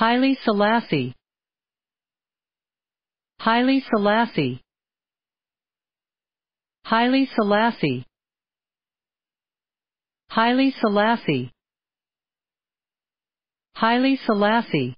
Haile Selassie Haile Selassie Haile Selassie Haile Selassie Haile Selassie